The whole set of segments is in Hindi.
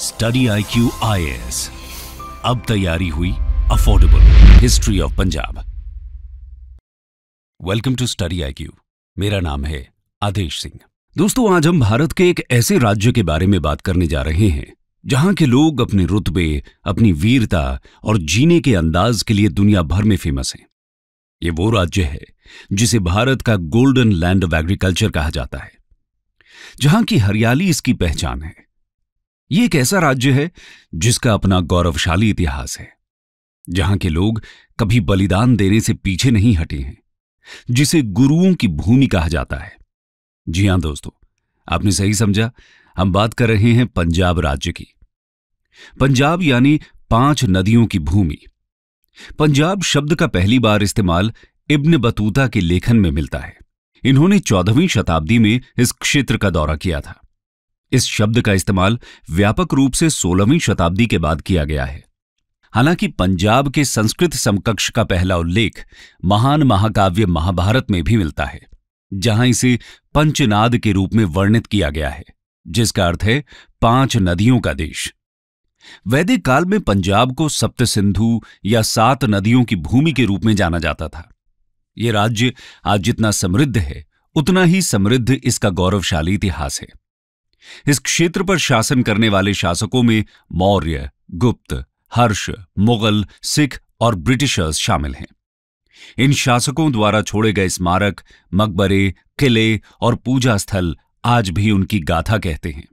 study I Q I S अब तैयारी हुई affordable history of Punjab welcome to study I Q मेरा नाम है आदेश सिंह दोस्तों आज हम भारत के एक ऐसे राज्य के बारे में बात करने जा रहे हैं जहां के लोग अपने रुतबे अपनी वीरता और जीने के अंदाज के लिए दुनिया भर में फेमस हैं ये वो राज्य है जिसे भारत का गोल्डन लैंड ऑफ एग्रीकल्चर कहा जाता है जहां की हरियाली इसकी पहचान है ये एक ऐसा राज्य है जिसका अपना गौरवशाली इतिहास है जहां के लोग कभी बलिदान देने से पीछे नहीं हटे हैं जिसे गुरुओं की भूमि कहा जाता है जी हां दोस्तों आपने सही समझा हम बात कर रहे हैं पंजाब राज्य की पंजाब यानी पांच नदियों की भूमि पंजाब शब्द का पहली बार इस्तेमाल इब्न बतूता के लेखन में मिलता है इन्होंने चौदहवीं शताब्दी में इस क्षेत्र का दौरा किया था इस शब्द का इस्तेमाल व्यापक रूप से सोलहवीं शताब्दी के बाद किया गया है हालांकि पंजाब के संस्कृत समकक्ष का पहला उल्लेख महान महाकाव्य महाभारत में भी मिलता है जहां इसे पंचनाद के रूप में वर्णित किया गया है जिसका अर्थ है पांच नदियों का देश वैदिक काल में पंजाब को सप्त सिंधु या सात नदियों की भूमि के रूप में जाना जाता था ये राज्य आज जितना समृद्ध है उतना ही समृद्ध इसका गौरवशाली इतिहास है इस क्षेत्र पर शासन करने वाले शासकों में मौर्य गुप्त हर्ष मुगल सिख और ब्रिटिशर्स शामिल हैं इन शासकों द्वारा छोड़े गए स्मारक मकबरे किले और पूजा स्थल आज भी उनकी गाथा कहते हैं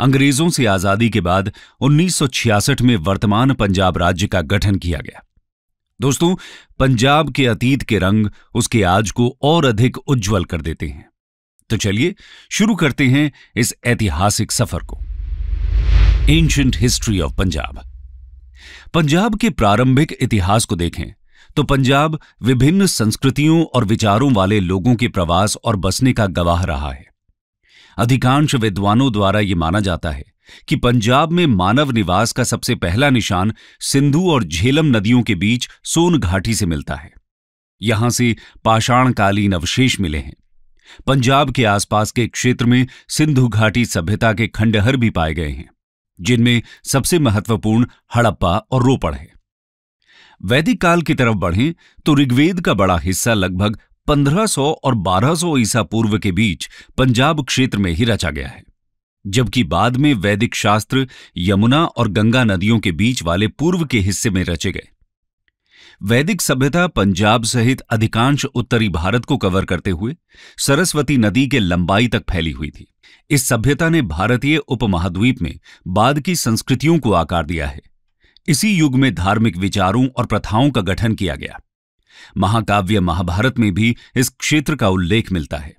अंग्रेजों से आजादी के बाद 1966 में वर्तमान पंजाब राज्य का गठन किया गया दोस्तों पंजाब के अतीत के रंग उसके आज को और अधिक उज्जवल कर देते हैं तो चलिए शुरू करते हैं इस ऐतिहासिक सफर को ancient history of Punjab Punjab के प्रारंभिक इतिहास को देखें तो पंजाब विभिन्न संस्कृतियों और विचारों वाले लोगों के प्रवास और बसने का गवाह रहा है अधिकांश विद्वानों द्वारा यह माना जाता है कि पंजाब में मानव निवास का सबसे पहला निशान सिंधु और झेलम नदियों के बीच सोन घाटी से मिलता है यहां से पाषाणकालीन अवशेष मिले हैं पंजाब के आसपास के क्षेत्र में सिंधु घाटी सभ्यता के खंडहर भी पाए गए हैं जिनमें सबसे महत्वपूर्ण हड़प्पा और रोपड़ है वैदिक काल की तरफ बढ़ें तो ऋग्वेद का बड़ा हिस्सा लगभग 1500 और 1200 ईसा पूर्व के बीच पंजाब क्षेत्र में ही रचा गया है जबकि बाद में वैदिक शास्त्र यमुना और गंगा नदियों के बीच वाले पूर्व के हिस्से में रचे गए वैदिक सभ्यता पंजाब सहित अधिकांश उत्तरी भारत को कवर करते हुए सरस्वती नदी के लंबाई तक फैली हुई थी इस सभ्यता ने भारतीय उपमहाद्वीप में बाद की संस्कृतियों को आकार दिया है इसी युग में धार्मिक विचारों और प्रथाओं का गठन किया गया महाकाव्य महाभारत में भी इस क्षेत्र का उल्लेख मिलता है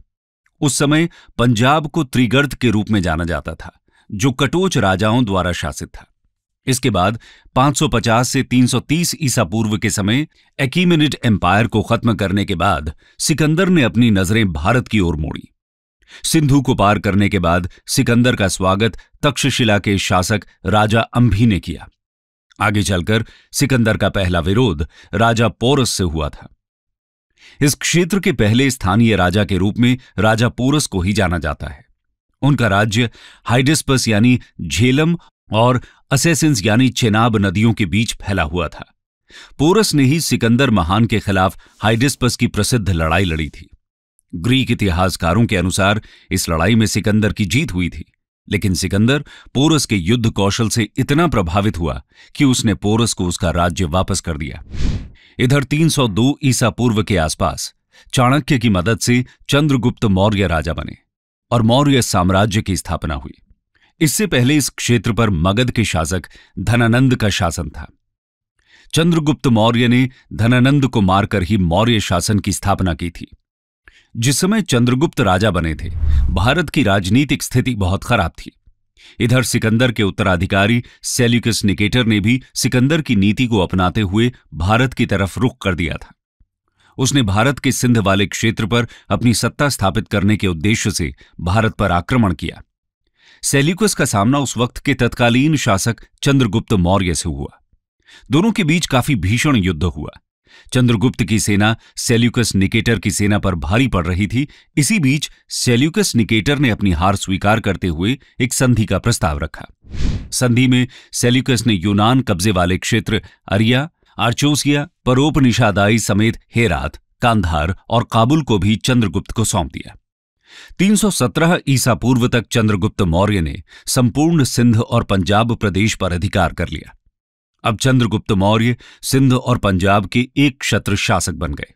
उस समय पंजाब को त्रिगर्त के रूप में जाना जाता था जो कटोच राजाओं द्वारा शासित था इसके बाद 550 से 330 ईसा पूर्व के समय एकीमिनिट एम्पायर को खत्म करने के बाद सिकंदर ने अपनी नजरें भारत की ओर मोड़ी सिंधु को पार करने के बाद सिकंदर का स्वागत तक्षशिला के शासक राजा अंभी ने किया आगे चलकर सिकंदर का पहला विरोध राजा पोरस से हुआ था इस क्षेत्र के पहले स्थानीय राजा के रूप में राजा पोरस को ही जाना जाता है उनका राज्य हाइडिस्पस यानी झेलम और असेसिंस यानी चेनाब नदियों के बीच फैला हुआ था पोरस ने ही सिकंदर महान के खिलाफ हाइडिस्पस की प्रसिद्ध लड़ाई लड़ी थी ग्रीक इतिहासकारों के अनुसार इस लड़ाई में सिकंदर की जीत हुई थी लेकिन सिकंदर पोरस के युद्ध कौशल से इतना प्रभावित हुआ कि उसने पोरस को उसका राज्य वापस कर दिया इधर 302 ईसा पूर्व के आसपास चाणक्य की मदद से चंद्रगुप्त मौर्य राजा बने और मौर्य साम्राज्य की स्थापना हुई इससे पहले इस क्षेत्र पर मगध के शासक धनानंद का शासन था चंद्रगुप्त मौर्य ने धनानंद को मारकर ही मौर्य शासन की स्थापना की थी जिस समय चंद्रगुप्त राजा बने थे भारत की राजनीतिक स्थिति बहुत खराब थी इधर सिकंदर के उत्तराधिकारी सेल्युकस निकेटर ने भी सिकंदर की नीति को अपनाते हुए भारत की तरफ रुख कर दिया था उसने भारत के सिंध वाले क्षेत्र पर अपनी सत्ता स्थापित करने के उद्देश्य से भारत पर आक्रमण किया सेल्यूकस का सामना उस वक्त के तत्कालीन शासक चंद्रगुप्त मौर्य से हुआ दोनों के बीच काफी भीषण युद्ध हुआ चंद्रगुप्त की सेना सेल्यूकस निकेटर की सेना पर भारी पड़ रही थी इसी बीच सेल्यूकस निकेटर ने अपनी हार स्वीकार करते हुए एक संधि का प्रस्ताव रखा संधि में सेल्यूकस ने यूनान कब्जे वाले क्षेत्र अरिया आर्चोसिया परोपनिषादाई समेत हेरात कांधार और काबुल को भी चंद्रगुप्त को सौंप दिया 317 ईसा पूर्व तक चंद्रगुप्त मौर्य ने संपूर्ण सिंध और पंजाब प्रदेश पर अधिकार कर लिया अब चंद्रगुप्त मौर्य सिंध और पंजाब के एक क्षत्र शासक बन गए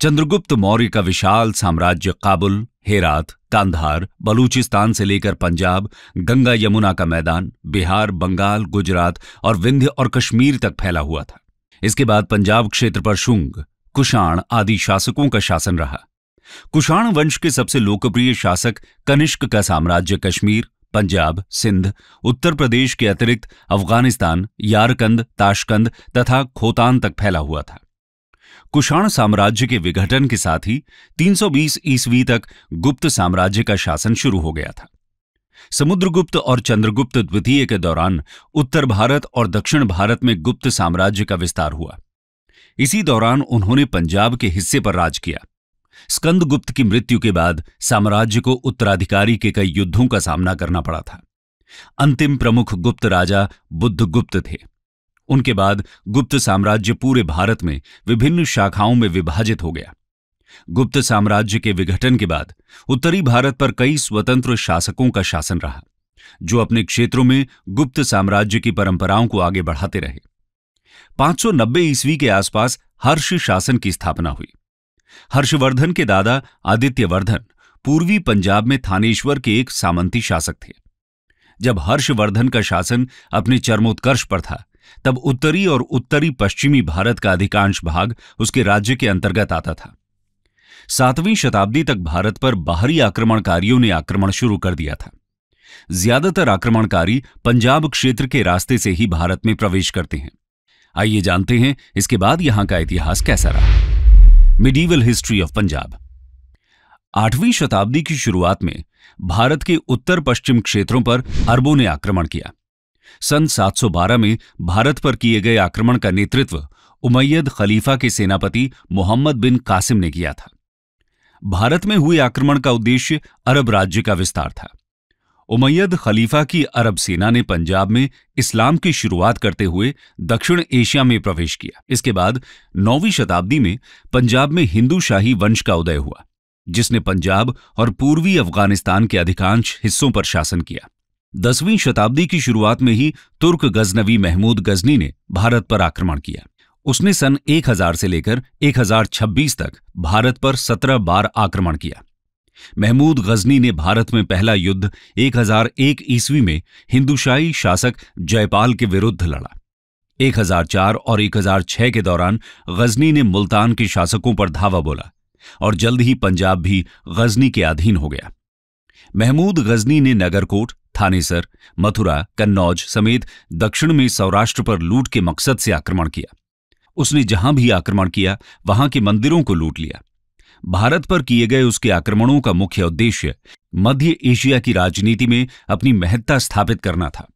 चंद्रगुप्त मौर्य का विशाल साम्राज्य काबुल हेरात कांधार बलूचिस्तान से लेकर पंजाब गंगा यमुना का मैदान बिहार बंगाल गुजरात और विंध्य और कश्मीर तक फैला हुआ था इसके बाद पंजाब क्षेत्र पर शुंग कुषाण आदि शासकों का शासन रहा कुषाण वंश के सबसे लोकप्रिय शासक कनिष्क का साम्राज्य कश्मीर पंजाब सिंध उत्तर प्रदेश के अतिरिक्त अफगानिस्तान यारकंद ताशकंद तथा खोतान तक फैला हुआ था कुषाण साम्राज्य के विघटन के साथ ही 320 ईस्वी तक गुप्त साम्राज्य का शासन शुरू हो गया था समुद्रगुप्त और चंद्रगुप्त द्वितीय के दौरान उत्तर भारत और दक्षिण भारत में गुप्त साम्राज्य का विस्तार हुआ इसी दौरान उन्होंने पंजाब के हिस्से पर राज किया स्कंदगुप्त की मृत्यु के बाद साम्राज्य को उत्तराधिकारी के कई युद्धों का सामना करना पड़ा था अंतिम प्रमुख गुप्त राजा बुद्धगुप्त थे उनके बाद गुप्त साम्राज्य पूरे भारत में विभिन्न शाखाओं में विभाजित हो गया गुप्त साम्राज्य के विघटन के बाद उत्तरी भारत पर कई स्वतंत्र शासकों का शासन रहा जो अपने क्षेत्रों में गुप्त साम्राज्य की परंपराओं को आगे बढ़ाते रहे 590 ईस्वी के आसपास हर्ष शासन की स्थापना हुई हर्षवर्धन के दादा आदित्यवर्धन पूर्वी पंजाब में थानेश्वर के एक सामंती शासक थे जब हर्षवर्धन का शासन अपने चरमोत्कर्ष पर था तब उत्तरी और उत्तरी पश्चिमी भारत का अधिकांश भाग उसके राज्य के अंतर्गत आता था सातवीं शताब्दी तक भारत पर बाहरी आक्रमणकारियों ने आक्रमण शुरू कर दिया था ज्यादातर आक्रमणकारी पंजाब क्षेत्र के रास्ते से ही भारत में प्रवेश करते हैं आइए जानते हैं इसके बाद यहां का इतिहास कैसा रहा मिडीवल हिस्ट्री ऑफ पंजाब आठवीं शताब्दी की शुरुआत में भारत के उत्तर पश्चिम क्षेत्रों पर अरबों ने आक्रमण किया सन 712 में भारत पर किए गए आक्रमण का नेतृत्व उमैयद खलीफा के सेनापति मोहम्मद बिन कासिम ने किया था भारत में हुए आक्रमण का उद्देश्य अरब राज्य का विस्तार था उमैयद खलीफा की अरब सेना ने पंजाब में इस्लाम की शुरुआत करते हुए दक्षिण एशिया में प्रवेश किया इसके बाद नौवीं शताब्दी में पंजाब में हिंदू शाही वंश का उदय हुआ जिसने पंजाब और पूर्वी अफगानिस्तान के अधिकांश हिस्सों पर शासन किया दसवीं शताब्दी की शुरुआत में ही तुर्क गजनवी महमूद गजनी ने भारत पर आक्रमण किया उसने सन 1000 से लेकर 1026 तक भारत पर 17 बार आक्रमण किया महमूद गजनी ने भारत में पहला युद्ध 1001 ईस्वी में हिंदुशाही शासक जयपाल के विरुद्ध लड़ा 1004 और 1006 के दौरान गजनी ने मुल्तान के शासकों पर धावा बोला और जल्द ही पंजाब भी गजनी के अधीन हो गया महमूद गजनी ने नगरकोट थानेसर मथुरा कन्नौज समेत दक्षिण में सौराष्ट्र पर लूट के मकसद से आक्रमण किया उसने जहां भी आक्रमण किया वहां के मंदिरों को लूट लिया भारत पर किए गए उसके आक्रमणों का मुख्य उद्देश्य मध्य एशिया की राजनीति में अपनी महत्ता स्थापित करना था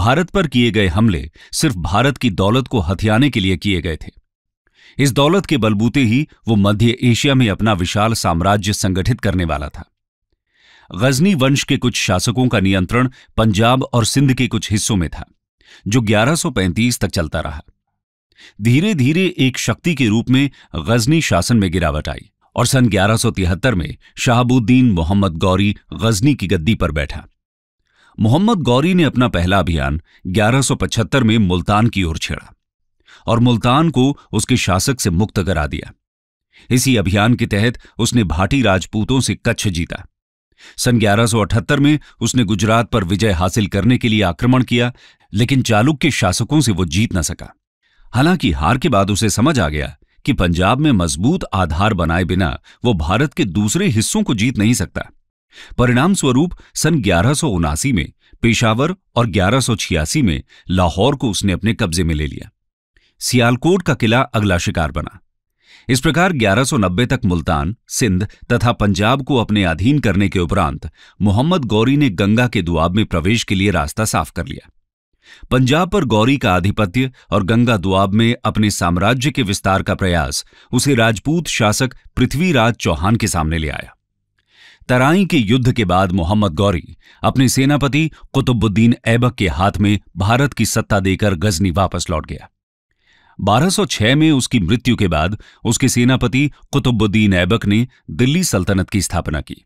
भारत पर किए गए हमले सिर्फ भारत की दौलत को हथियाने के लिए किए गए थे इस दौलत के बलबूते ही वो मध्य एशिया में अपना विशाल साम्राज्य संगठित करने वाला था गजनी वंश के कुछ शासकों का नियंत्रण पंजाब और सिंध के कुछ हिस्सों में था जो 1135 तक चलता रहा धीरे धीरे एक शक्ति के रूप में गजनी शासन में गिरावट आई और सन 1173 में शहाबुद्दीन मोहम्मद गौरी गजनी की गद्दी पर बैठा मोहम्मद गौरी ने अपना पहला अभियान 1175 में मुल्तान की ओर छेड़ा और मुल्तान को उसके शासक से मुक्त करा दिया इसी अभियान के तहत उसने भाटी राजपूतों से कच्छ जीता सन 1178 में उसने गुजरात पर विजय हासिल करने के लिए आक्रमण किया लेकिन चालुक्य शासकों से वो जीत न सका हालांकि हार के बाद उसे समझ आ गया कि पंजाब में मजबूत आधार बनाए बिना वो भारत के दूसरे हिस्सों को जीत नहीं सकता परिणाम स्वरूप सन ग्यारह में पेशावर और ग्यारह में लाहौर को उसने अपने कब्जे में ले लिया सियालकोट का किला अगला शिकार बना इस प्रकार 1190 तक मुल्तान सिंध तथा पंजाब को अपने अधीन करने के उपरांत मोहम्मद गौरी ने गंगा के दुआब में प्रवेश के लिए रास्ता साफ कर लिया पंजाब पर गौरी का आधिपत्य और गंगा दुआब में अपने साम्राज्य के विस्तार का प्रयास उसे राजपूत शासक पृथ्वीराज चौहान के सामने ले आया तराई के युद्ध के बाद मोहम्मद गौरी अपने सेनापति कुतुबुद्दीन ऐबक के हाथ में भारत की सत्ता देकर गजनी वापस लौट गया 1206 में उसकी मृत्यु के बाद उसके सेनापति कुतुबुद्दीन ऐबक ने दिल्ली सल्तनत की स्थापना की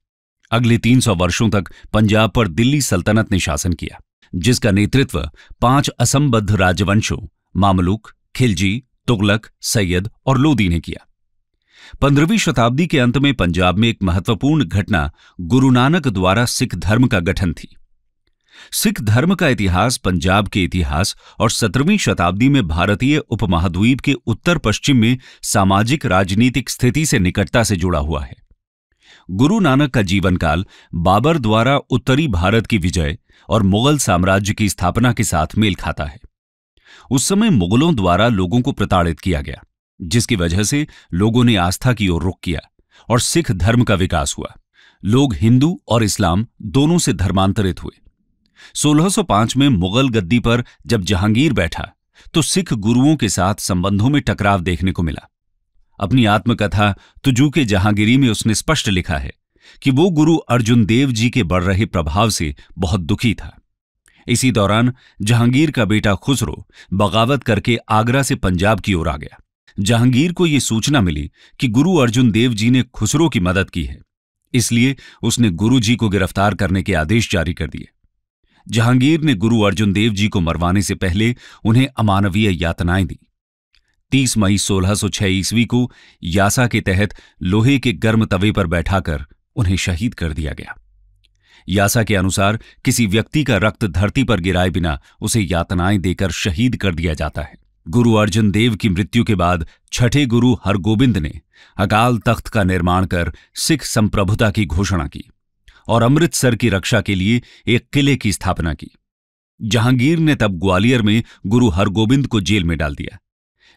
अगले 300 वर्षों तक पंजाब पर दिल्ली सल्तनत ने शासन किया जिसका नेतृत्व पांच असंबद्ध राजवंशों मामलुक खिलजी तुगलक सैयद और लोदी ने किया पंद्रहवीं शताब्दी के अंत में पंजाब में एक महत्वपूर्ण घटना गुरु नानक द्वारा सिख धर्म का गठन थी सिख धर्म का इतिहास पंजाब के इतिहास और सत्रहवीं शताब्दी में भारतीय उपमहाद्वीप के उत्तर पश्चिम में सामाजिक राजनीतिक स्थिति से निकटता से जुड़ा हुआ है गुरु नानक का जीवनकाल बाबर द्वारा उत्तरी भारत की विजय और मुगल साम्राज्य की स्थापना के साथ मेल खाता है उस समय मुगलों द्वारा लोगों को प्रताड़ित किया गया जिसकी वजह से लोगों ने आस्था की ओर रुख किया और सिख धर्म का विकास हुआ लोग हिंदू और इस्लाम दोनों से धर्मांतरित हुए 1605 में मुगल गद्दी पर जब जहांगीर बैठा तो सिख गुरुओं के साथ संबंधों में टकराव देखने को मिला अपनी आत्मकथा तुजू के जहांगीरी में उसने स्पष्ट लिखा है कि वो गुरु अर्जुन देव जी के बढ़ रहे प्रभाव से बहुत दुखी था इसी दौरान जहांगीर का बेटा खुसरो बगावत करके आगरा से पंजाब की ओर आ गया जहांगीर को ये सूचना मिली कि गुरु अर्जुन देव जी ने खुसरो की मदद की है इसलिए उसने गुरु जी को गिरफ्तार करने के आदेश जारी कर दिए जहांगीर ने गुरु अर्जुन देव जी को मरवाने से पहले उन्हें अमानवीय यातनाएं दी 30 मई 1606 ईस्वी को यासा के तहत लोहे के गर्म तवे पर बैठाकर उन्हें शहीद कर दिया गया यासा के अनुसार किसी व्यक्ति का रक्त धरती पर गिराए बिना उसे यातनाएं देकर शहीद कर दिया जाता है गुरु अर्जुन देव की मृत्यु के बाद छठे गुरु हरगोबिंद ने अकाल तख्त का निर्माण कर सिख संप्रभुता की घोषणा की और अमृतसर की रक्षा के लिए एक किले की स्थापना की जहांगीर ने तब ग्वालियर में गुरु हरगोबिंद को जेल में डाल दिया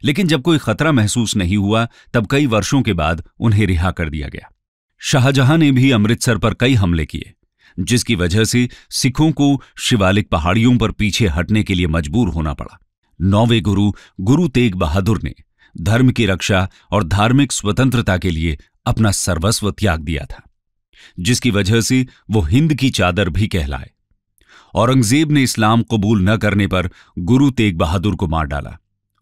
लेकिन जब कोई खतरा महसूस नहीं हुआ तब कई वर्षों के बाद उन्हें रिहा कर दिया गया शाहजहां ने भी अमृतसर पर कई हमले किए जिसकी वजह से सिखों को शिवालिक पहाड़ियों पर पीछे हटने के लिए मजबूर होना पड़ा नौवे गुरु गुरु तेग बहादुर ने धर्म की रक्षा और धार्मिक स्वतंत्रता के लिए अपना सर्वस्व त्याग दिया था जिसकी वजह से वो हिंद की चादर भी कहलाए औरंगजेब ने इस्लाम कबूल न करने पर गुरु तेग बहादुर को मार डाला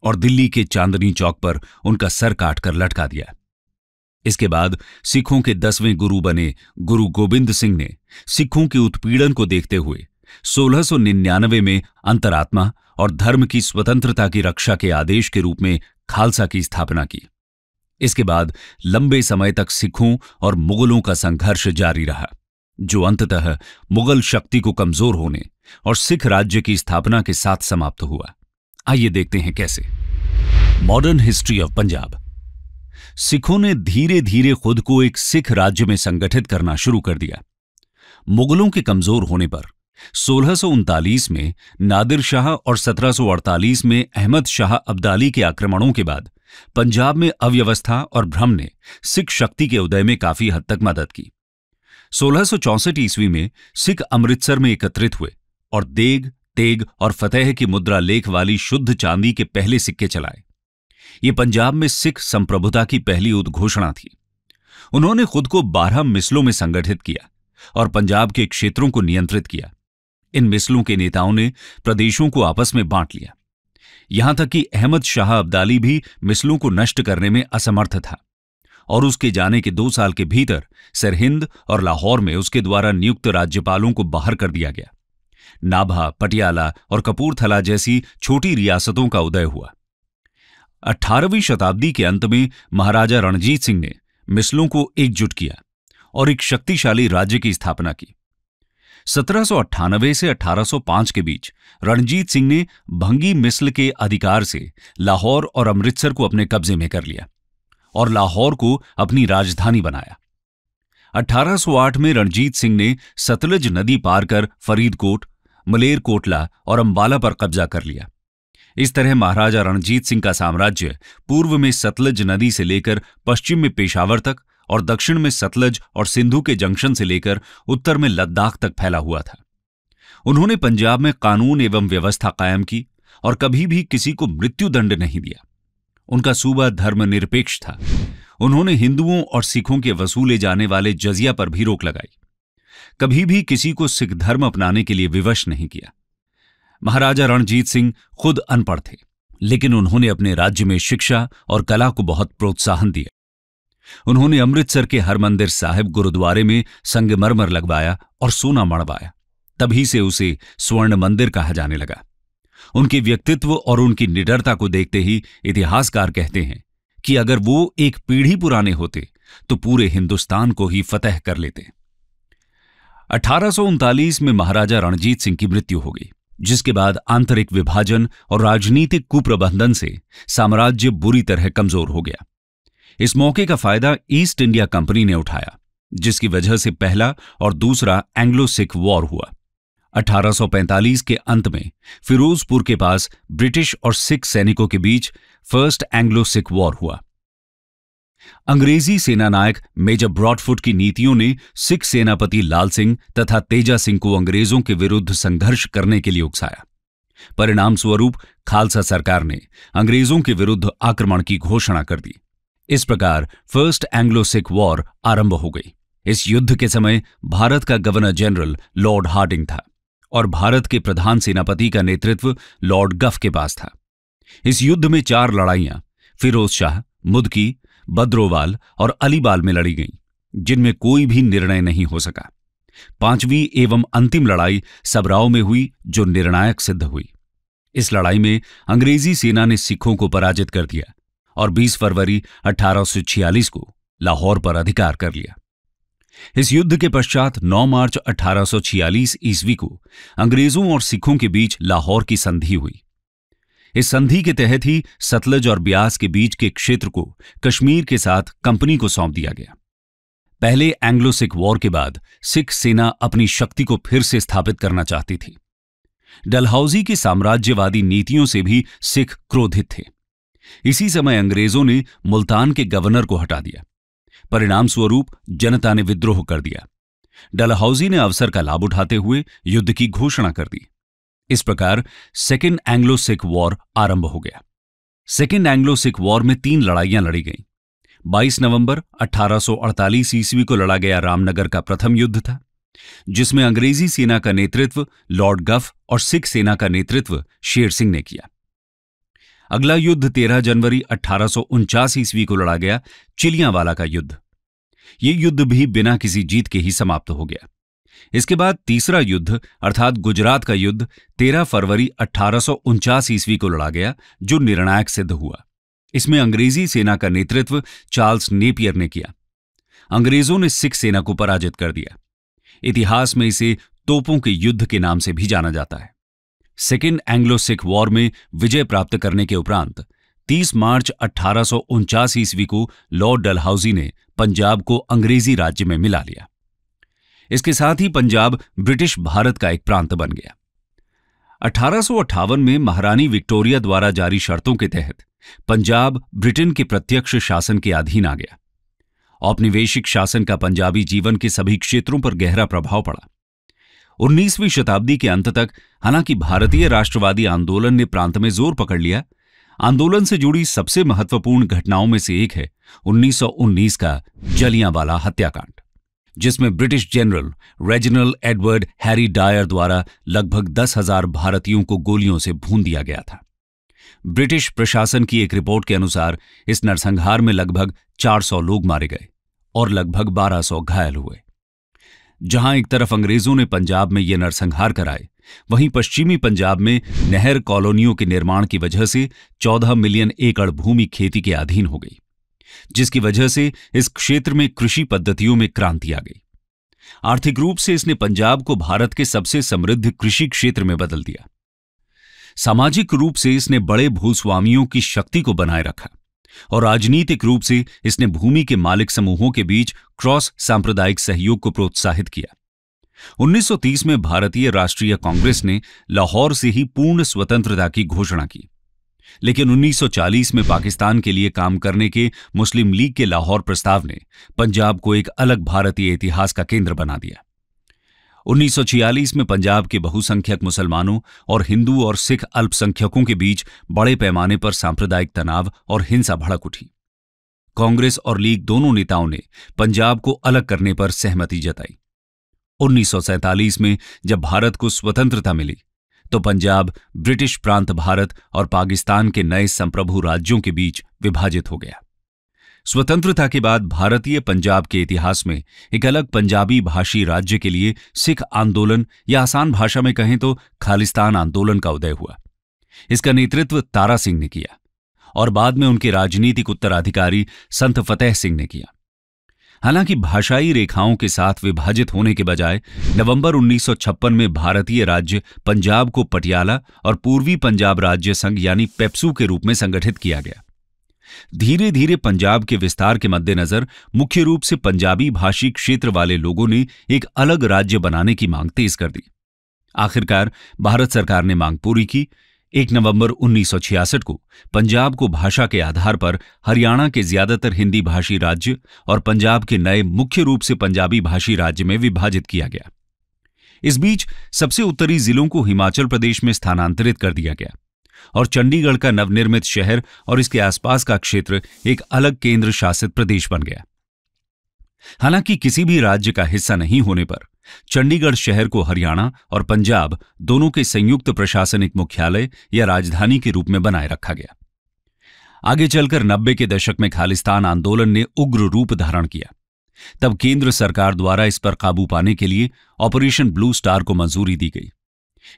और दिल्ली के चांदनी चौक पर उनका सर काटकर लटका दिया इसके बाद सिखों के दसवें गुरु बने गुरु गोविंद सिंह ने सिखों के उत्पीड़न को देखते हुए 1699 में अंतरात्मा और धर्म की स्वतंत्रता की रक्षा के आदेश के रूप में खालसा की स्थापना की इसके बाद लंबे समय तक सिखों और मुगलों का संघर्ष जारी रहा जो अंततः मुगल शक्ति को कमजोर होने और सिख राज्य की स्थापना के साथ समाप्त हुआ आइए देखते हैं कैसे मॉडर्न हिस्ट्री ऑफ पंजाब सिखों ने धीरे धीरे खुद को एक सिख राज्य में संगठित करना शुरू कर दिया मुगलों के कमजोर होने पर सोलह में नादिर शाह और 1748 में अहमद शाह अब्दाली के आक्रमणों के बाद पंजाब में अव्यवस्था और भ्रम ने सिख शक्ति के उदय में काफी हद तक मदद की सोलह ईस्वी में सिख अमृतसर में एकत्रित हुए और देग तेग और फतेह की मुद्रा लेख वाली शुद्ध चांदी के पहले सिक्के चलाए ये पंजाब में सिख संप्रभुता की पहली उद्घोषणा थी उन्होंने खुद को बारह मिसलों में संगठित किया और पंजाब के क्षेत्रों को नियंत्रित किया इन मिसलों के नेताओं ने प्रदेशों को आपस में बांट लिया यहां तक कि अहमद शाह अब्दाली भी मिसलों को नष्ट करने में असमर्थ था और उसके जाने के दो साल के भीतर सरहिंद और लाहौर में उसके द्वारा नियुक्त राज्यपालों को बाहर कर दिया गया नाभा पटियाला और कपूरथला जैसी छोटी रियासतों का उदय हुआ अठारहवीं शताब्दी के अंत में महाराजा रणजीत सिंह ने मिसलों को एकजुट किया और एक शक्तिशाली राज्य की स्थापना की सत्रह से 1805 के बीच रणजीत सिंह ने भंगी मिसल के अधिकार से लाहौर और अमृतसर को अपने कब्जे में कर लिया और लाहौर को अपनी राजधानी बनाया 1808 में रणजीत सिंह ने सतलज नदी पार कर फरीदकोट मलेरकोटला और अंबाला पर कब्जा कर लिया इस तरह महाराजा रणजीत सिंह का साम्राज्य पूर्व में सतलज नदी से लेकर पश्चिम में पेशावर तक और दक्षिण में सतलज और सिंधु के जंक्शन से लेकर उत्तर में लद्दाख तक फैला हुआ था उन्होंने पंजाब में कानून एवं व्यवस्था कायम की और कभी भी किसी को मृत्युदंड नहीं दिया उनका सूबा धर्मनिरपेक्ष था उन्होंने हिंदुओं और सिखों के वसूले जाने वाले जजिया पर भी रोक लगाई कभी भी किसी को सिख धर्म अपनाने के लिए विवश नहीं किया महाराजा रणजीत सिंह खुद अनपढ़ थे लेकिन उन्होंने अपने राज्य में शिक्षा और कला को बहुत प्रोत्साहन दिया उन्होंने अमृतसर के हरमंदिर साहिब गुरुद्वारे में संगमरमर लगवाया और सोना मड़वाया तभी से उसे स्वर्ण मंदिर कहा जाने लगा उनके व्यक्तित्व और उनकी निडरता को देखते ही इतिहासकार कहते हैं कि अगर वो एक पीढ़ी पुराने होते तो पूरे हिंदुस्तान को ही फतेह कर लेते अठारह में महाराजा रणजीत सिंह की मृत्यु हो गई जिसके बाद आंतरिक विभाजन और राजनीतिक कुप्रबंधन से साम्राज्य बुरी तरह कमजोर हो गया इस मौके का फायदा ईस्ट इंडिया कंपनी ने उठाया जिसकी वजह से पहला और दूसरा एंग्लो सिख वॉर हुआ 1845 के अंत में फिरोजपुर के पास ब्रिटिश और सिख सैनिकों के बीच फर्स्ट एंग्लो सिख वॉर हुआ अंग्रेजी सेना नायक मेजर ब्रॉडफुट की नीतियों ने सिख सेनापति लाल सिंह तथा तेजा सिंह को अंग्रेजों के विरुद्ध संघर्ष करने के लिए उकसाया परिणाम स्वरूप खालसा सरकार ने अंग्रेजों के विरुद्ध आक्रमण की घोषणा कर दी इस प्रकार फर्स्ट एंग्लो सिख वॉर आरंभ हो गई इस युद्ध के समय भारत का गवर्नर जनरल लॉर्ड हार्डिंग था और भारत के प्रधान सेनापति का नेतृत्व लॉर्ड गफ के पास था इस युद्ध में चार लड़ाइयां फिरोज शाह मुदकी बद्रोवाल और अलीबाल में लड़ी गईं जिनमें कोई भी निर्णय नहीं हो सका पांचवी एवं अंतिम लड़ाई सबराव में हुई जो निर्णायक सिद्ध हुई इस लड़ाई में अंग्रेजी सेना ने सिखों को पराजित कर दिया और 20 फरवरी 1846 को लाहौर पर अधिकार कर लिया इस युद्ध के पश्चात 9 मार्च 1846 ईस्वी को अंग्रेजों और सिखों के बीच लाहौर की संधि हुई इस संधि के तहत ही सतलज और ब्यास के बीच के क्षेत्र को कश्मीर के साथ कंपनी को सौंप दिया गया पहले एंग्लो सिख वॉर के बाद सिख सेना अपनी शक्ति को फिर से स्थापित करना चाहती थी डलहौजी की साम्राज्यवादी नीतियों से भी सिख क्रोधित थे इसी समय अंग्रेजों ने मुल्तान के गवर्नर को हटा दिया परिणाम स्वरूप जनता ने विद्रोह कर दिया डलहौजी ने अवसर का लाभ उठाते हुए युद्ध की घोषणा कर दी इस प्रकार सेकेंड एंग्लो सिख वॉर आरंभ हो गया सेकेंड एंग्लो सिख वॉर में तीन लड़ाइयां लड़ी गईं 22 नवंबर 1848 ईस्वी को लड़ा गया रामनगर का प्रथम युद्ध था जिसमें अंग्रेजी सेना का नेतृत्व लॉर्ड गफ और सिख सेना का नेतृत्व शेर सिंह ने किया अगला युद्ध 13 जनवरी अठारह ईस्वी को लड़ा गया चिलियावाला का युद्ध ये युद्ध भी बिना किसी जीत के ही समाप्त हो गया इसके बाद तीसरा युद्ध अर्थात गुजरात का युद्ध 13 फरवरी अट्ठारह ईस्वी को लड़ा गया जो निर्णायक सिद्ध हुआ इसमें अंग्रेजी सेना का नेतृत्व चार्ल्स नेपियर ने किया अंग्रेजों ने सिख सेना को पराजित कर दिया इतिहास में इसे तोपों के युद्ध के नाम से भी जाना जाता है सेकेंड एंग्लो सिख वॉर में विजय प्राप्त करने के उपरांत 30 मार्च अट्ठारह ईस्वी को लॉर्ड डलहाउजी ने पंजाब को अंग्रेजी राज्य में मिला लिया इसके साथ ही पंजाब ब्रिटिश भारत का एक प्रांत बन गया अठारह में महारानी विक्टोरिया द्वारा जारी शर्तों के तहत पंजाब ब्रिटेन के प्रत्यक्ष शासन के अधीन आ गया औपनिवेशिक शासन का पंजाबी जीवन के सभी क्षेत्रों पर गहरा प्रभाव पड़ा 19वीं शताब्दी के अंत तक हालांकि भारतीय राष्ट्रवादी आंदोलन ने प्रांत में जोर पकड़ लिया आंदोलन से जुड़ी सबसे महत्वपूर्ण घटनाओं में से एक है 1919 का जलियांवाला हत्याकांड जिसमें British general Reginald Edward Harry Dyer द्वारा लगभग दस हजार भारतीयों को गोलियों से भून दिया गया था ब्रिटिश प्रशासन की एक रिपोर्ट के अनुसार इस नरसंहार में लगभग 400 लोग मारे गए और लगभग 1200 घायल हुए जहां एक तरफ अंग्रेजों ने पंजाब में ये नरसंहार कराए वहीं पश्चिमी पंजाब में नहर कॉलोनियों के निर्माण की वजह से 14 मिलियन एकड़ भूमि खेती के अधीन हो गई जिसकी वजह से इस क्षेत्र में कृषि पद्धतियों में क्रांति आ गई आर्थिक रूप से इसने पंजाब को भारत के सबसे समृद्ध कृषि क्षेत्र में बदल दिया सामाजिक रूप से इसने बड़े भूस्वामियों की शक्ति को बनाए रखा और राजनीतिक रूप से इसने भूमि के मालिक समूहों के बीच क्रॉस सांप्रदायिक सहयोग को प्रोत्साहित किया 1930 में भारतीय राष्ट्रीय कांग्रेस ने लाहौर से ही पूर्ण स्वतंत्रता की घोषणा की लेकिन 1940 में पाकिस्तान के लिए काम करने के मुस्लिम लीग के लाहौर प्रस्ताव ने पंजाब को एक अलग भारतीय इतिहास का केंद्र बना दिया 1946 में पंजाब के बहुसंख्यक मुसलमानों और हिंदू और सिख अल्पसंख्यकों के बीच बड़े पैमाने पर सांप्रदायिक तनाव और हिंसा भड़क उठी कांग्रेस और लीग दोनों नेताओं ने पंजाब को अलग करने पर सहमति जताई 1947 में जब भारत को स्वतंत्रता मिली तो पंजाब ब्रिटिश प्रांत भारत और पाकिस्तान के नए संप्रभु राज्यों के बीच विभाजित हो गया स्वतंत्रता के बाद भारतीय पंजाब के इतिहास में एक अलग पंजाबी भाषी राज्य के लिए सिख आंदोलन या आसान भाषा में कहें तो खालिस्तान आंदोलन का उदय हुआ इसका नेतृत्व तारा सिंह ने किया और बाद में उनके राजनीतिक उत्तराधिकारी संत फतेह सिंह ने किया हालांकि भाषाई रेखाओं के साथ विभाजित होने के बजाय नवंबर 1956 में भारतीय राज्य पंजाब को पटियाला और पूर्वी पंजाब राज्य संघ यानी पेप्सू के रूप में संगठित किया गया धीरे धीरे पंजाब के विस्तार के मद्देनजर मुख्य रूप से पंजाबी भाषी क्षेत्र वाले लोगों ने एक अलग राज्य बनाने की मांग तेज कर दी आखिरकार भारत सरकार ने मांग पूरी की एक नवंबर 1966 को पंजाब को भाषा के आधार पर हरियाणा के ज्यादातर हिंदी भाषी राज्य और पंजाब के नए मुख्य रूप से पंजाबी भाषी राज्य में विभाजित किया गया इस बीच सबसे उत्तरी जिलों को हिमाचल प्रदेश में स्थानांतरित कर दिया गया और चंडीगढ़ का नवनिर्मित शहर और इसके आसपास का क्षेत्र एक अलग केंद्र शासित प्रदेश बन गया हालांकि किसी भी राज्य का हिस्सा नहीं होने पर चंडीगढ़ शहर को हरियाणा और पंजाब दोनों के संयुक्त प्रशासनिक मुख्यालय या राजधानी के रूप में बनाए रखा गया आगे चलकर नब्बे के दशक में खालिस्तान आंदोलन ने उग्र रूप धारण किया तब केंद्र सरकार द्वारा इस पर काबू पाने के लिए ऑपरेशन ब्लू स्टार को मंजूरी दी गई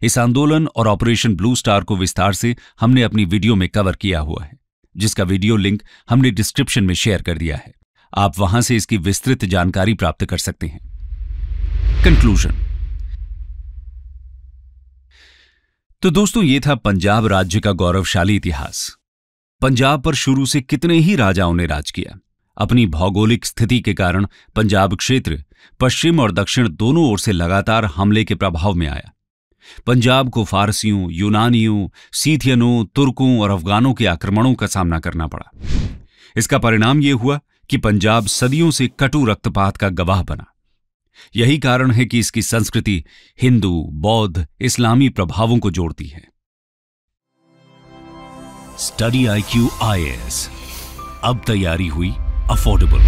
इस आंदोलन और ऑपरेशन ब्लू स्टार को विस्तार से हमने अपनी वीडियो में कवर किया हुआ है जिसका वीडियो लिंक हमने डिस्क्रिप्शन में शेयर कर दिया है आप वहां से इसकी विस्तृत जानकारी प्राप्त कर सकते हैं कंक्लूजन तो दोस्तों ये था पंजाब राज्य का गौरवशाली इतिहास पंजाब पर शुरू से कितने ही राजाओं ने राज किया अपनी भौगोलिक स्थिति के कारण पंजाब क्षेत्र पश्चिम और दक्षिण दोनों ओर से लगातार हमले के प्रभाव में आया पंजाब को फारसियों यूनानियों सीथियनों तुर्कों और अफगानों के आक्रमणों का सामना करना पड़ा इसका परिणाम यह हुआ कि पंजाब सदियों से कटु रक्तपात का गवाह बना यही कारण है कि इसकी संस्कृति हिंदू बौद्ध इस्लामी प्रभावों को जोड़ती है study I Q I S अब तैयारी हुई अफोर्डेबल